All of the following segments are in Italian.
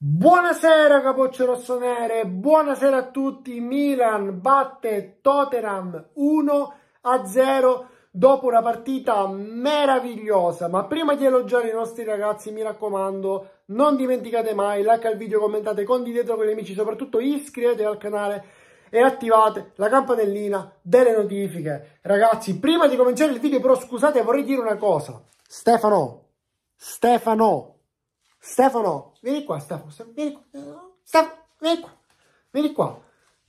Buonasera Capoccio Rossonere, buonasera a tutti. Milan batte Tottenham 1 a 0 dopo una partita meravigliosa. Ma prima di elogiare i nostri ragazzi, mi raccomando, non dimenticate mai like al video, commentate, condividetelo con gli amici, soprattutto iscrivetevi al canale e attivate la campanellina delle notifiche. Ragazzi, prima di cominciare il video, però scusate, vorrei dire una cosa. Stefano, Stefano, Stefano, vieni qua, Stefano, vieni qua, eh, Stefano, vieni qua, vieni qua.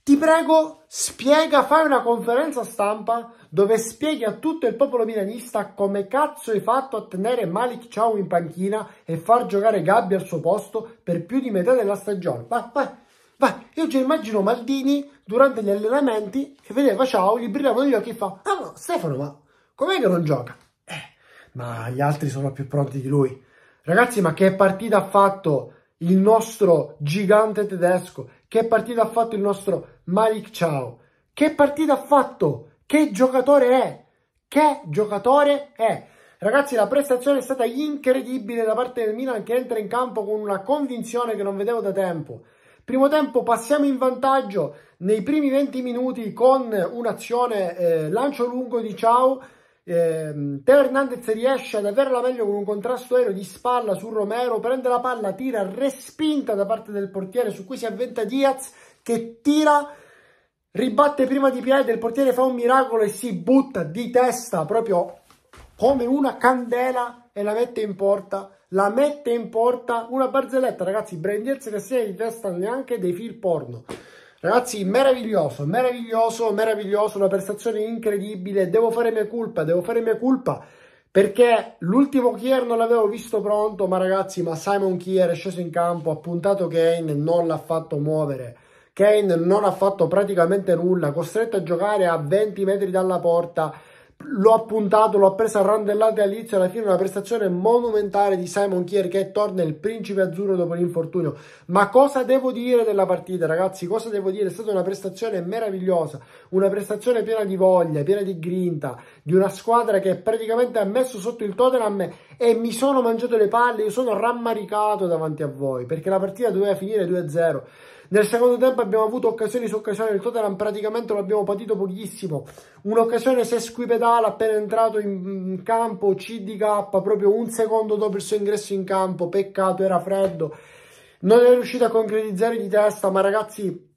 Ti prego, spiega, fai una conferenza stampa dove spieghi a tutto il popolo milanista come cazzo hai fatto a tenere Malik Ciao in panchina e far giocare Gabbi al suo posto per più di metà della stagione. Vai, vai, vai. Io già immagino Maldini durante gli allenamenti che vedeva Ciao, gli brillavano gli occhi e fa Ah no, Stefano, ma com'è che non gioca? Eh, ma gli altri sono più pronti di lui. Ragazzi, ma che partita ha fatto il nostro gigante tedesco? Che partita ha fatto il nostro Malik Ciao? Che partita ha fatto? Che giocatore è? Che giocatore è? Ragazzi, la prestazione è stata incredibile da parte del Milan che entra in campo con una convinzione che non vedevo da tempo. Primo tempo passiamo in vantaggio nei primi 20 minuti con un'azione eh, lancio lungo di Ciao eh, Teo Hernandez riesce ad averla meglio con un contrasto aereo di spalla su Romero, prende la palla, tira, respinta da parte del portiere su cui si avventa Diaz che tira, ribatte prima di piede, il portiere fa un miracolo e si butta di testa proprio come una candela e la mette in porta. La mette in porta una barzelletta, ragazzi. Brandiez Diaz che sia di testa neanche dei film porno. Ragazzi, meraviglioso, meraviglioso, meraviglioso, una prestazione incredibile. Devo fare mia colpa, devo fare mia colpa perché l'ultimo Kier non l'avevo visto pronto, ma ragazzi, ma Simon Kier è sceso in campo, ha puntato Kane, non l'ha fatto muovere. Kane non ha fatto praticamente nulla, costretto a giocare a 20 metri dalla porta l'ho appuntato, l'ho presa a randellate all'inizio e alla fine una prestazione monumentale di Simon Kier che torna il principe azzurro dopo l'infortunio ma cosa devo dire della partita ragazzi cosa devo dire è stata una prestazione meravigliosa una prestazione piena di voglia piena di grinta di una squadra che praticamente ha messo sotto il Tottenham e mi sono mangiato le palle io sono rammaricato davanti a voi perché la partita doveva finire 2-0 nel secondo tempo abbiamo avuto occasioni su occasioni, il Tottenham praticamente lo abbiamo patito pochissimo. Un'occasione sesquipedale appena entrato in campo, CDK, proprio un secondo dopo il suo ingresso in campo, peccato era freddo. Non è riuscito a concretizzare di testa, ma ragazzi,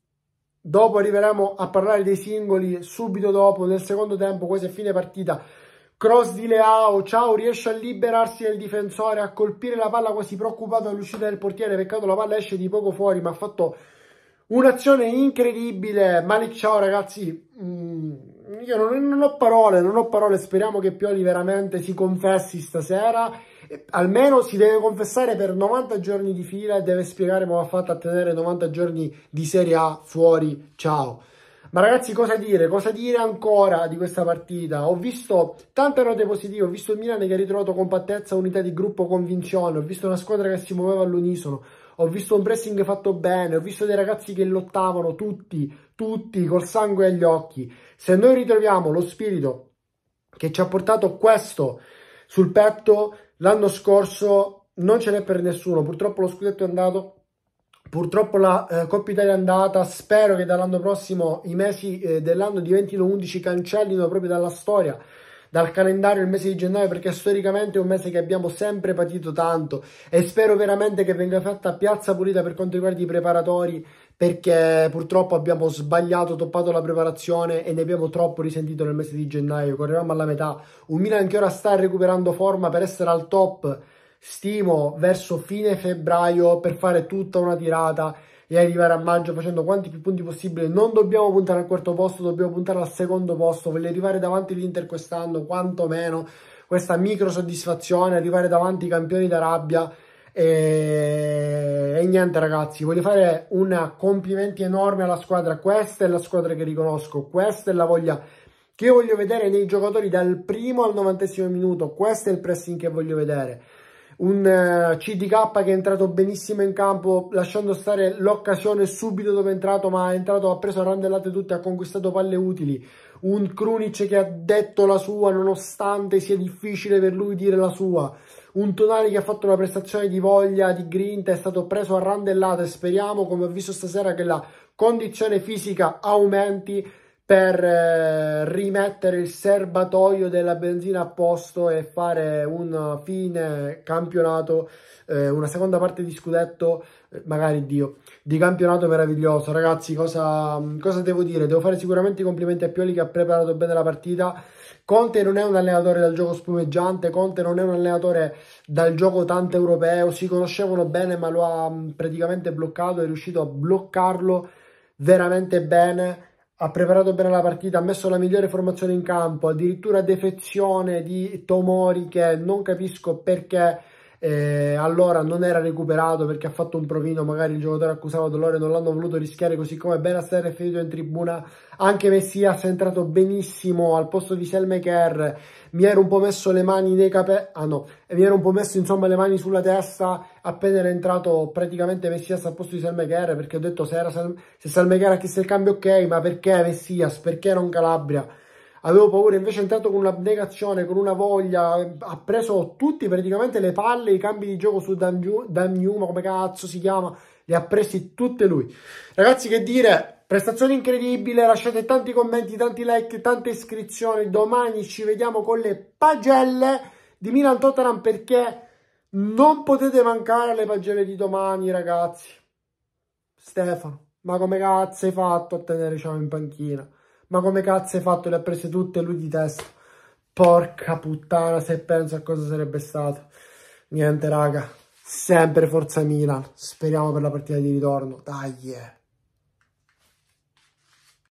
dopo arriveremo a parlare dei singoli, subito dopo, nel secondo tempo, quasi a fine partita. Cross di Leao, ciao, riesce a liberarsi del difensore, a colpire la palla quasi preoccupato all'uscita del portiere, peccato la palla esce di poco fuori, ma ha fatto Un'azione incredibile, Malik ciao ragazzi, mm, io non, non, ho parole, non ho parole, speriamo che Pioli veramente si confessi stasera, almeno si deve confessare per 90 giorni di fila e deve spiegare come ha fatto a tenere 90 giorni di Serie A fuori, ciao. Ma ragazzi, cosa dire? Cosa dire ancora di questa partita? Ho visto tante note positive, ho visto il Milan che ha ritrovato compattezza, unità di gruppo, convinzione, ho visto una squadra che si muoveva all'unisono, ho visto un pressing fatto bene, ho visto dei ragazzi che lottavano tutti, tutti col sangue agli occhi. Se noi ritroviamo lo spirito che ci ha portato questo sul petto l'anno scorso, non ce n'è per nessuno. Purtroppo lo scudetto è andato Purtroppo la eh, Coppa Italia è andata, spero che dall'anno prossimo i mesi eh, dell'anno diventino 11 cancellino proprio dalla storia dal calendario il mese di gennaio perché storicamente è un mese che abbiamo sempre patito tanto e spero veramente che venga fatta piazza pulita per quanto riguarda i preparatori perché purtroppo abbiamo sbagliato, toppato la preparazione e ne abbiamo troppo risentito nel mese di gennaio, correvamo alla metà, un Milan che ora sta recuperando forma per essere al top, stimo verso fine febbraio per fare tutta una tirata e arrivare a maggio facendo quanti più punti possibile. Non dobbiamo puntare al quarto posto, dobbiamo puntare al secondo posto. Voglio arrivare davanti all'Inter quest'anno, quantomeno questa micro soddisfazione, arrivare davanti ai campioni d'Arabia. E... Eh, e, niente ragazzi, voglio fare un complimenti enorme alla squadra. Questa è la squadra che riconosco, questa è la voglia che voglio vedere nei giocatori dal primo al novantesimo minuto. Questo è il pressing che voglio vedere un eh, CDK che è entrato benissimo in campo lasciando stare l'occasione subito dove è entrato ma è entrato, ha preso randellate tutte, ha conquistato palle utili un Krunic che ha detto la sua nonostante sia difficile per lui dire la sua un Tonali che ha fatto una prestazione di voglia, di grinta, è stato preso a randellate speriamo come ho visto stasera che la condizione fisica aumenti per eh, rimettere il serbatoio della benzina a posto e fare un fine campionato, eh, una seconda parte di scudetto, eh, magari Dio, di campionato meraviglioso. Ragazzi, cosa, mm, cosa devo dire? Devo fare sicuramente i complimenti a Pioli che ha preparato bene la partita. Conte non è un allenatore dal gioco spumeggiante, Conte non è un allenatore dal gioco tanto europeo, si conoscevano bene ma lo ha mm, praticamente bloccato, è riuscito a bloccarlo veramente bene ha preparato bene la partita, ha messo la migliore formazione in campo, addirittura defezione di Tomori che non capisco perché eh, allora non era recuperato perché ha fatto un provino, magari il giocatore accusato dolore non l'hanno voluto rischiare così come Benasser è finito in tribuna, anche Messias è entrato benissimo al posto di Selmeker, mi ero un po' messo le mani nei capelli, ah no, mi ero un po' messo insomma le mani sulla testa appena era entrato praticamente Messias al posto di Selmeker perché ho detto se, era Sal se Selmeker ha chiesto il cambio ok, ma perché Messias, perché non Calabria? avevo paura, invece è entrato con un'abnegazione, con una voglia, ha preso tutti praticamente le palle, i cambi di gioco su Dan Damnuma, come cazzo si chiama, li ha presi tutte lui. Ragazzi che dire, prestazione incredibile, lasciate tanti commenti, tanti like, tante iscrizioni, domani ci vediamo con le pagelle di Milan Tottenham perché non potete mancare alle pagelle di domani ragazzi. Stefano, ma come cazzo hai fatto a tenere Ciao in panchina? Ma come cazzo hai fatto? Le ha prese tutte lui di testa. Porca puttana, se penso a cosa sarebbe stato. Niente, raga. Sempre Forza Milan. Speriamo per la partita di ritorno. Dai. Yeah.